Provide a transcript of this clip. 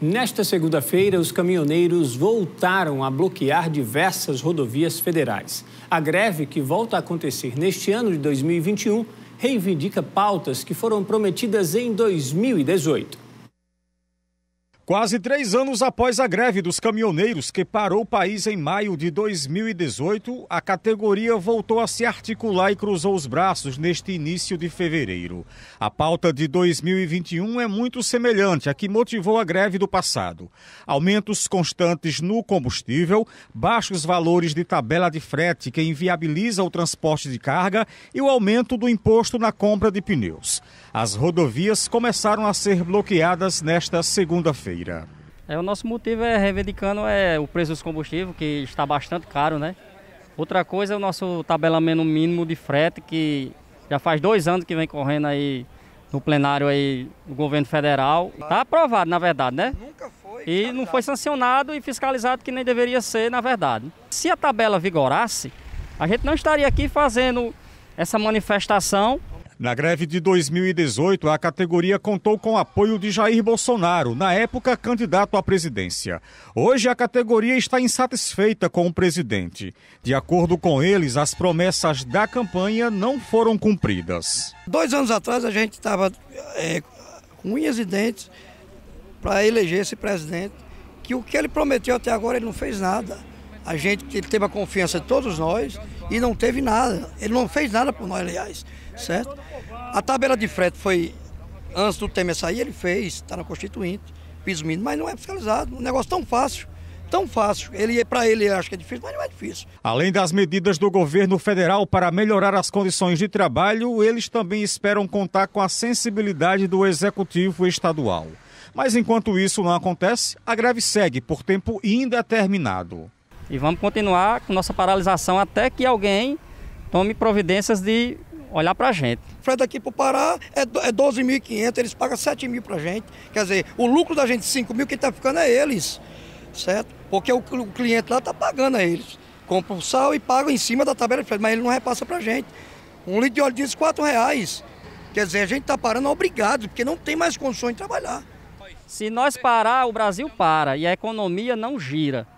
Nesta segunda-feira, os caminhoneiros voltaram a bloquear diversas rodovias federais. A greve, que volta a acontecer neste ano de 2021, reivindica pautas que foram prometidas em 2018. Quase três anos após a greve dos caminhoneiros que parou o país em maio de 2018, a categoria voltou a se articular e cruzou os braços neste início de fevereiro. A pauta de 2021 é muito semelhante à que motivou a greve do passado: aumentos constantes no combustível, baixos valores de tabela de frete que inviabiliza o transporte de carga e o aumento do imposto na compra de pneus. As rodovias começaram a ser bloqueadas nesta segunda-feira. É, o nosso motivo é reivindicando é, o preço dos combustíveis, que está bastante caro, né? Outra coisa é o nosso tabelamento mínimo de frete, que já faz dois anos que vem correndo aí no plenário aí do governo federal. Está aprovado, na verdade, né? Nunca foi. E não foi sancionado e fiscalizado que nem deveria ser, na verdade. Se a tabela vigorasse, a gente não estaria aqui fazendo essa manifestação na greve de 2018, a categoria contou com apoio de Jair Bolsonaro, na época candidato à presidência. Hoje, a categoria está insatisfeita com o presidente. De acordo com eles, as promessas da campanha não foram cumpridas. Dois anos atrás, a gente estava é, com unhas e dentes para eleger esse presidente, que o que ele prometeu até agora, ele não fez nada. A gente ele teve a confiança de todos nós e não teve nada. Ele não fez nada por nós, aliás, certo? A tabela de frete foi, antes do Temer sair, ele fez, está na Constituinte, piso mínimo, mas não é fiscalizado. Um negócio tão fácil tão fácil. Ele para ele acho que é difícil, mas não é difícil. Além das medidas do governo federal para melhorar as condições de trabalho, eles também esperam contar com a sensibilidade do executivo estadual. Mas enquanto isso não acontece, a greve segue por tempo indeterminado. E vamos continuar com nossa paralisação até que alguém tome providências de olhar para a gente. Frete aqui para o Pará é 12.500, é eles pagam 7 mil para a gente. Quer dizer, o lucro da gente, 5 mil, quem está ficando é eles, certo? Porque o, cliente lá está pagando a eles. Compra o sal e paga em cima da tabela de frete, mas ele não repassa para a gente. Um litro de óleo diz 4 reais. Quer dizer, a gente está parando obrigado, porque não tem mais condições de trabalhar. Se nós parar, o Brasil para e a economia não gira.